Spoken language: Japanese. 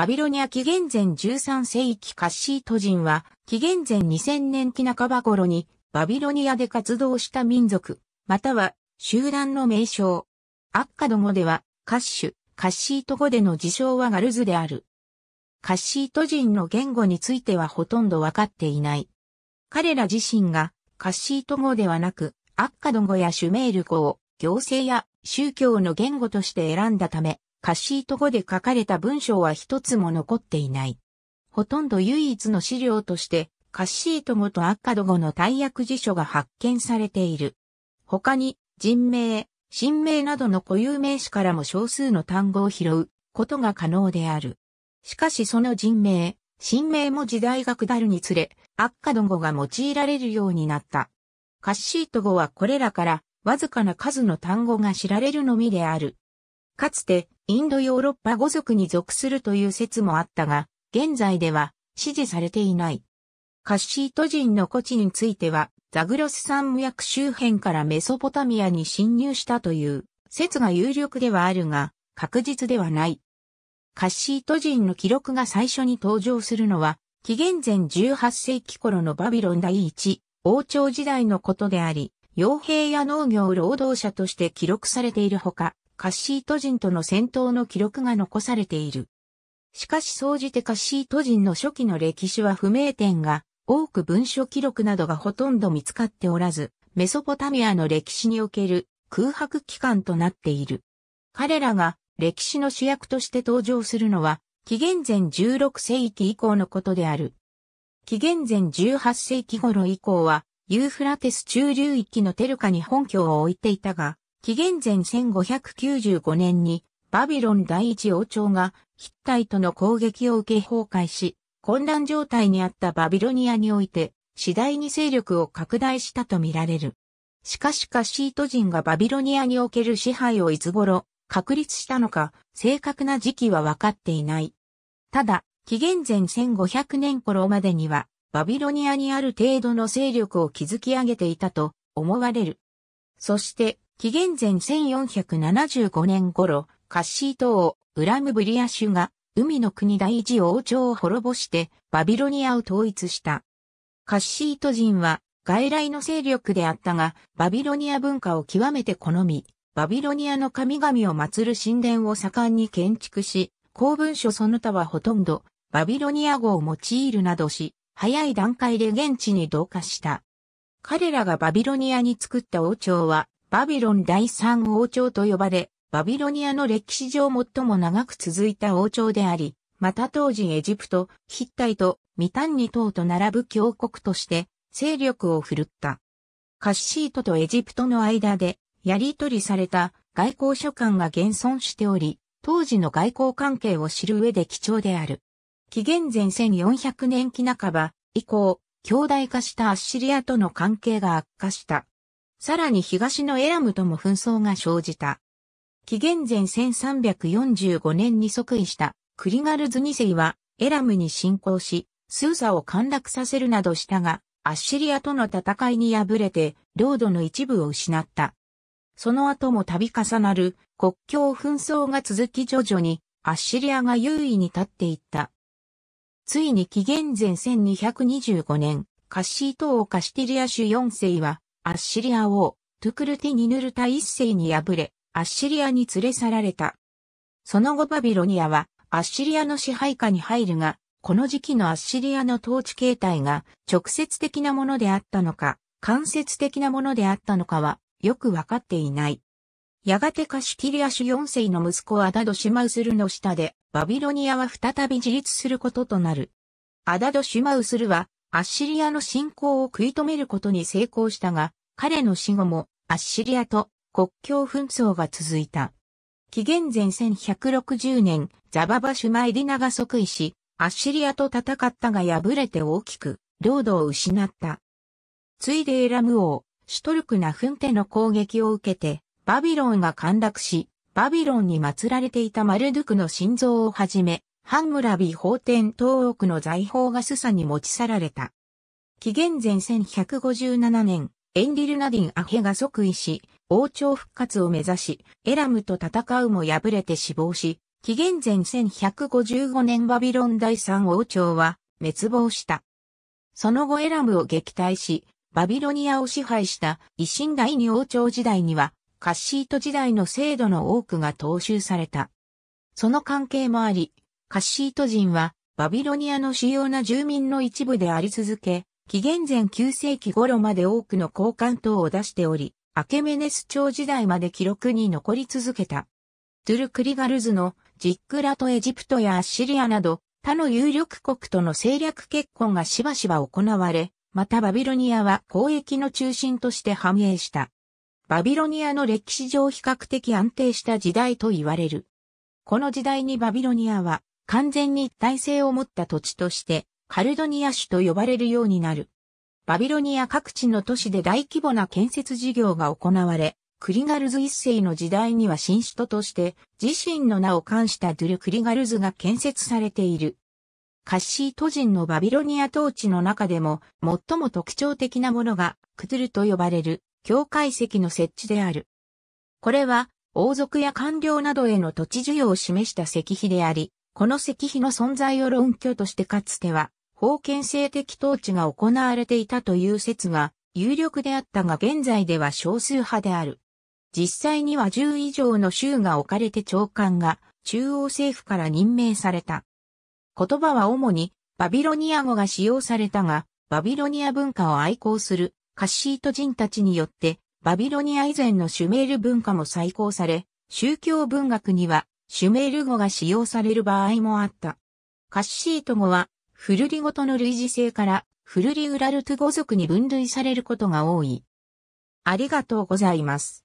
バビロニア紀元前13世紀カッシート人は、紀元前2000年期半ば頃に、バビロニアで活動した民族、または、集団の名称。アッカド語では、カッシュ、カッシート語での自称はガルズである。カッシート人の言語についてはほとんどわかっていない。彼ら自身が、カッシート語ではなく、アッカド語やシュメール語を、行政や宗教の言語として選んだため、カシート語で書かれた文章は一つも残っていない。ほとんど唯一の資料として、カッシート語とアッカド語の大役辞書が発見されている。他に、人名、神名などの固有名詞からも少数の単語を拾うことが可能である。しかしその人名、神名も時代が下るにつれ、アッカド語が用いられるようになった。カッシート語はこれらから、わずかな数の単語が知られるのみである。かつて、インドヨーロッパ語族に属するという説もあったが、現在では支持されていない。カッシート人の古地については、ザグロス山脈周辺からメソポタミアに侵入したという説が有力ではあるが、確実ではない。カッシート人の記録が最初に登場するのは、紀元前18世紀頃のバビロン第一王朝時代のことであり、傭兵や農業労働者として記録されているほか、カッシート人との戦闘の記録が残されている。しかし総じてカッシート人の初期の歴史は不明点が多く文書記録などがほとんど見つかっておらず、メソポタミアの歴史における空白期間となっている。彼らが歴史の主役として登場するのは、紀元前16世紀以降のことである。紀元前18世紀頃以降は、ユーフラテス中流域のテルカに本拠を置いていたが、紀元前1595年にバビロン第一王朝がヒッタイトの攻撃を受け崩壊し、混乱状態にあったバビロニアにおいて、次第に勢力を拡大したとみられる。しかしカシート人がバビロニアにおける支配をいつ頃確立したのか、正確な時期は分かっていない。ただ、紀元前1500年頃までには、バビロニアにある程度の勢力を築き上げていたと思われる。そして、紀元前1475年頃、カッシー島、ウラムブリア州が、海の国第一王朝を滅ぼして、バビロニアを統一した。カッシート人は、外来の勢力であったが、バビロニア文化を極めて好み、バビロニアの神々を祀る神殿を盛んに建築し、公文書その他はほとんど、バビロニア語を用いるなどし、早い段階で現地に同化した。彼らがバビロニアに作った王朝は、バビロン第三王朝と呼ばれ、バビロニアの歴史上最も長く続いた王朝であり、また当時エジプト、ヒッタイト、ミタンニ等と並ぶ強国として勢力を振るった。カッシートとエジプトの間でやり取りされた外交書簡が現存しており、当時の外交関係を知る上で貴重である。紀元前1400年期半ば以降、強大化したアッシリアとの関係が悪化した。さらに東のエラムとも紛争が生じた。紀元前1345年に即位したクリガルズ2世はエラムに侵攻し、スーサを陥落させるなどしたが、アッシリアとの戦いに敗れて、領土の一部を失った。その後も度重なる国境紛争が続き徐々にアッシリアが優位に立っていった。ついに紀元前1225年、カッシー島をカシティリア州4世はアッシリア王、トゥクルティニヌルタ一世に敗れ、アッシリアに連れ去られた。その後バビロニアは、アッシリアの支配下に入るが、この時期のアッシリアの統治形態が直接的なものであったのか、間接的なものであったのかは、よくわかっていない。やがてカシキリアシュ4世の息子アダドシマウスルの下で、バビロニアは再び自立することとなる。アダドシマウスルは、アッシリアの侵攻を食い止めることに成功したが、彼の死後もアッシリアと国境紛争が続いた。紀元前1160年、ザババシュマイリナが即位し、アッシリアと戦ったが敗れて大きく、領土を失った。ついでエラム王、シュトルクナフンテの攻撃を受けて、バビロンが陥落し、バビロンに祀られていたマルドゥクの心臓をはじめ、ハンムラビ法典東奥の財宝がスサに持ち去られた。紀元前1157年、エンリルナディン・アヘが即位し、王朝復活を目指し、エラムと戦うも敗れて死亡し、紀元前1155年バビロン第三王朝は滅亡した。その後エラムを撃退し、バビロニアを支配した維新第二王朝時代には、カッシート時代の制度の多くが踏襲された。その関係もあり、カッシート人は、バビロニアの主要な住民の一部であり続け、紀元前9世紀頃まで多くの高官等を出しており、アケメネス朝時代まで記録に残り続けた。トゥルクリガルズのジックラとエジプトやアッシリアなど他の有力国との政略結婚がしばしば行われ、またバビロニアは交易の中心として繁栄した。バビロニアの歴史上比較的安定した時代と言われる。この時代にバビロニアは完全に一体性を持った土地として、カルドニア種と呼ばれるようになる。バビロニア各地の都市で大規模な建設事業が行われ、クリガルズ一世の時代には新首都として、自身の名を冠したドゥル・クリガルズが建設されている。カッシー都人のバビロニア統治の中でも、最も特徴的なものが、クトゥルと呼ばれる、境界石の設置である。これは、王族や官僚などへの土地需要を示した石碑であり、この石碑の存在を論拠としてかつては、封建制的統治が行われていたという説が有力であったが現在では少数派である。実際には10以上の州が置かれて長官が中央政府から任命された。言葉は主にバビロニア語が使用されたが、バビロニア文化を愛好するカッシート人たちによって、バビロニア以前のシュメール文化も再興され、宗教文学にはシュメール語が使用される場合もあった。カッシート語は、フルリ語との類似性から、フルリウラルト語族に分類されることが多い。ありがとうございます。